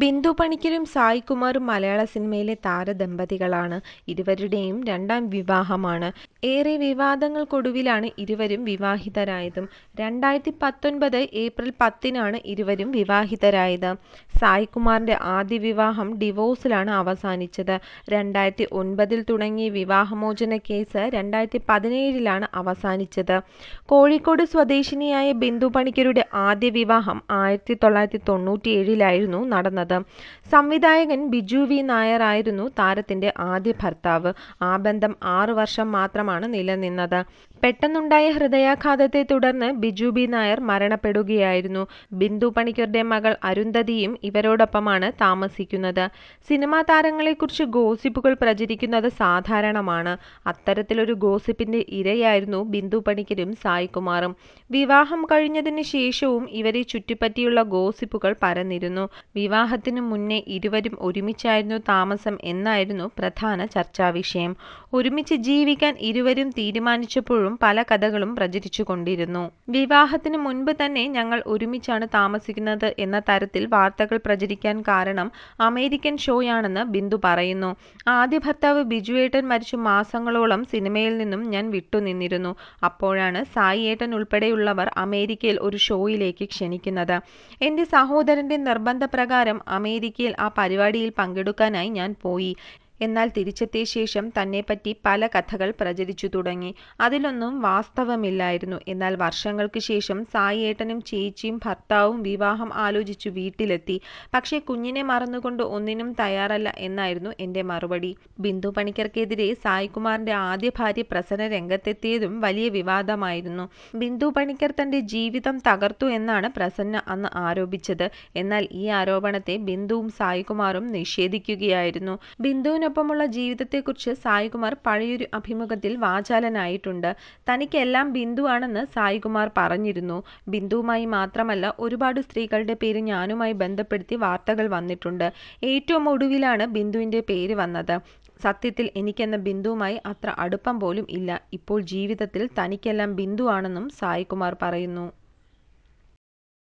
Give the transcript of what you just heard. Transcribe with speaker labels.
Speaker 1: ബിന്ദു പണിക്കരും സായികുമാറും മലയാള സിനിമയിലെ താരദമ്പതികളാണ് ഇരുവരുടെയും രണ്ടാം വിവാഹമാണ് ഏറെ വിവാദങ്ങൾക്കൊടുവിലാണ് ഇരുവരും വിവാഹിതരായതും രണ്ടായിരത്തി പത്തൊൻപത് ഏപ്രിൽ പത്തിനാണ് ഇരുവരും വിവാഹിതരായത് സായികുമാറിന്റെ ആദ്യ വിവാഹം ഡിവോഴ്സിലാണ് അവസാനിച്ചത് രണ്ടായിരത്തി ഒൻപതിൽ തുടങ്ങിയ വിവാഹമോചന കേസ് രണ്ടായിരത്തി പതിനേഴിലാണ് അവസാനിച്ചത് കോഴിക്കോട് സ്വദേശിനിയായ ബിന്ദു പണിക്കരുടെ ആദ്യ വിവാഹം ആയിരത്തി തൊള്ളായിരത്തി തൊണ്ണൂറ്റി ഏഴിലായിരുന്നു നടന്നത് വന്നത് സംവിധായകൻ ബിജു വി നായർ ആയിരുന്നു താരത്തിന്റെ ആദ്യ ഭർത്താവ് ആ ബന്ധം ആറു വർഷം മാത്രമാണ് നിലനിന്നത് പെട്ടെന്നുണ്ടായ ഹൃദയാഘാതത്തെ തുടർന്ന് ബിജു ബി നായർ മരണപ്പെടുകയായിരുന്നു ബിന്ദു പണിക്കരുടെ മകൾ അരുന്ധതിയും ഇവരോടൊപ്പമാണ് താമസിക്കുന്നത് സിനിമാ താരങ്ങളെക്കുറിച്ച് ഗോസിപ്പുകൾ പ്രചരിക്കുന്നത് സാധാരണമാണ് അത്തരത്തിലൊരു ഗോസിപ്പിന്റെ ഇരയായിരുന്നു ബിന്ദു പണിക്കരും സായികുമാറും വിവാഹം കഴിഞ്ഞതിന് ശേഷവും ഇവരെ ചുറ്റിപ്പറ്റിയുള്ള ഗോസിപ്പുകൾ പരന്നിരുന്നു വിവാഹ വിവാഹത്തിനു മുന്നേ ഇരുവരും ഒരുമിച്ചായിരുന്നു താമസം എന്നായിരുന്നു പ്രധാന ചർച്ചാവിഷയം ഒരുമിച്ച് ജീവിക്കാൻ ഇരുവരും തീരുമാനിച്ചപ്പോഴും പല കഥകളും പ്രചരിച്ചുകൊണ്ടിരുന്നു വിവാഹത്തിന് മുൻപ് തന്നെ ഞങ്ങൾ ഒരുമിച്ചാണ് താമസിക്കുന്നത് എന്ന തരത്തിൽ വാർത്തകൾ പ്രചരിക്കാൻ കാരണം അമേരിക്കൻ ഷോയാണെന്ന് ബിന്ദു പറയുന്നു ആദ്യ ഭർത്താവ് ബിജുവേട്ടൻ മരിച്ചു മാസങ്ങളോളം സിനിമയിൽ നിന്നും ഞാൻ വിട്ടുനിന്നിരുന്നു അപ്പോഴാണ് ഏട്ടൻ ഉൾപ്പെടെയുള്ളവർ അമേരിക്കയിൽ ഒരു ഷോയിലേക്ക് ക്ഷണിക്കുന്നത് എൻ്റെ സഹോദരൻ്റെ നിർബന്ധപ്രകാരം അമേരിക്കയിൽ ആ പരിപാടിയിൽ പങ്കെടുക്കാനായി ഞാൻ പോയി എന്നാൽ തിരിച്ചെത്തിയ ശേഷം തന്നെപ്പറ്റി പല കഥകൾ പ്രചരിച്ചു തുടങ്ങി അതിലൊന്നും വാസ്തവമില്ലായിരുന്നു എന്നാൽ വർഷങ്ങൾക്ക് ശേഷം സായിയേട്ടനും ചേച്ചിയും ഭർത്താവും വിവാഹം ആലോചിച്ചു വീട്ടിലെത്തി പക്ഷേ കുഞ്ഞിനെ മറന്നുകൊണ്ട് ഒന്നിനും തയ്യാറല്ല എന്നായിരുന്നു എൻ്റെ മറുപടി ബിന്ദു പണിക്കർക്കെതിരെ സായികുമാറിന്റെ ആദ്യ ഭാര്യ പ്രസന്ന രംഗത്തെത്തിയതും വലിയ വിവാദമായിരുന്നു ബിന്ദു പണിക്കർ തൻ്റെ ജീവിതം തകർത്തു എന്നാണ് പ്രസന്ന അന്ന് ആരോപിച്ചത് എന്നാൽ ഈ ആരോപണത്തെ ബിന്ദുവും സായികുമാറും നിഷേധിക്കുകയായിരുന്നു ബിന്ദുവിനൊപ്പം തനിക്കൊപ്പമുള്ള ജീവിതത്തെക്കുറിച്ച് സായികുമാർ പഴയൊരു അഭിമുഖത്തിൽ വാചാലനായിട്ടുണ്ട് തനിക്കെല്ലാം ബിന്ദുവാണെന്ന് സായികുമാർ പറഞ്ഞിരുന്നു ബിന്ദുവുമായി മാത്രമല്ല ഒരുപാട് സ്ത്രീകളുടെ പേര് ഞാനുമായി ബന്ധപ്പെടുത്തി വാർത്തകൾ വന്നിട്ടുണ്ട് ഏറ്റവും ഒടുവിലാണ് ബിന്ദുവിൻ്റെ പേര് വന്നത് സത്യത്തിൽ എനിക്കെന്ന ബിന്ദുവുമായി അത്ര അടുപ്പം പോലും ഇല്ല ഇപ്പോൾ ജീവിതത്തിൽ തനിക്കെല്ലാം ബിന്ദുവാണെന്നും സായികുമാർ പറയുന്നു